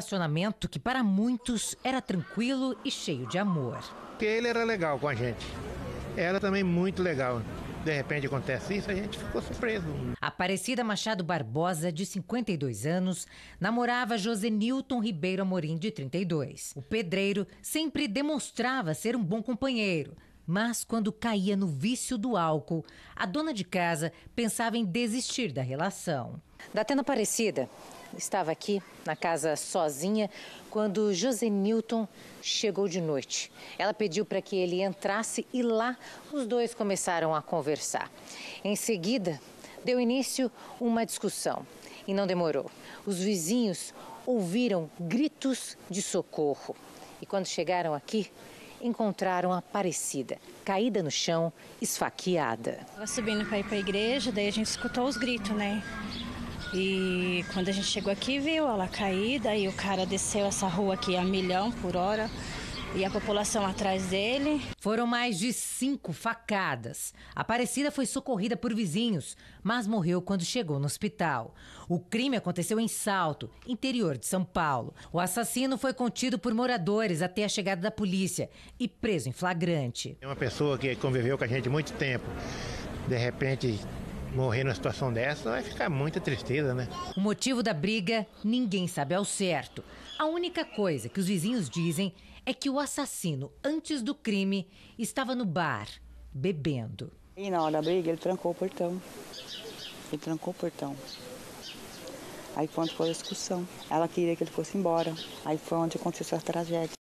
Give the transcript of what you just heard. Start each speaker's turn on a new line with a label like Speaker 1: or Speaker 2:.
Speaker 1: relacionamento que para muitos era tranquilo e cheio de amor.
Speaker 2: Porque ele era legal com a gente. Ela também muito legal. De repente acontece isso, a gente ficou surpreso.
Speaker 1: Aparecida Machado Barbosa, de 52 anos, namorava José Newton Ribeiro Amorim, de 32. O pedreiro sempre demonstrava ser um bom companheiro, mas quando caía no vício do álcool, a dona de casa pensava em desistir da relação. Da tenda estava aqui na casa sozinha quando José Newton chegou de noite. Ela pediu para que ele entrasse e lá os dois começaram a conversar. Em seguida, deu início uma discussão e não demorou. Os vizinhos ouviram gritos de socorro e quando chegaram aqui, encontraram a parecida caída no chão, esfaqueada.
Speaker 3: Ela subindo para ir para a igreja, daí a gente escutou os gritos, né? E quando a gente chegou aqui, viu ela caída e o cara desceu essa rua aqui a milhão por hora e a população atrás dele.
Speaker 1: Foram mais de cinco facadas. A Aparecida foi socorrida por vizinhos, mas morreu quando chegou no hospital. O crime aconteceu em Salto, interior de São Paulo. O assassino foi contido por moradores até a chegada da polícia e preso em flagrante.
Speaker 2: É uma pessoa que conviveu com a gente muito tempo. De repente morrer numa situação dessa, vai ficar muita tristeza, né?
Speaker 1: O motivo da briga, ninguém sabe ao certo. A única coisa que os vizinhos dizem é que o assassino, antes do crime, estava no bar, bebendo.
Speaker 2: E na hora da briga, ele trancou o portão. Ele trancou o portão. Aí foi onde foi a discussão. Ela queria que ele fosse embora. Aí foi onde aconteceu essa tragédia.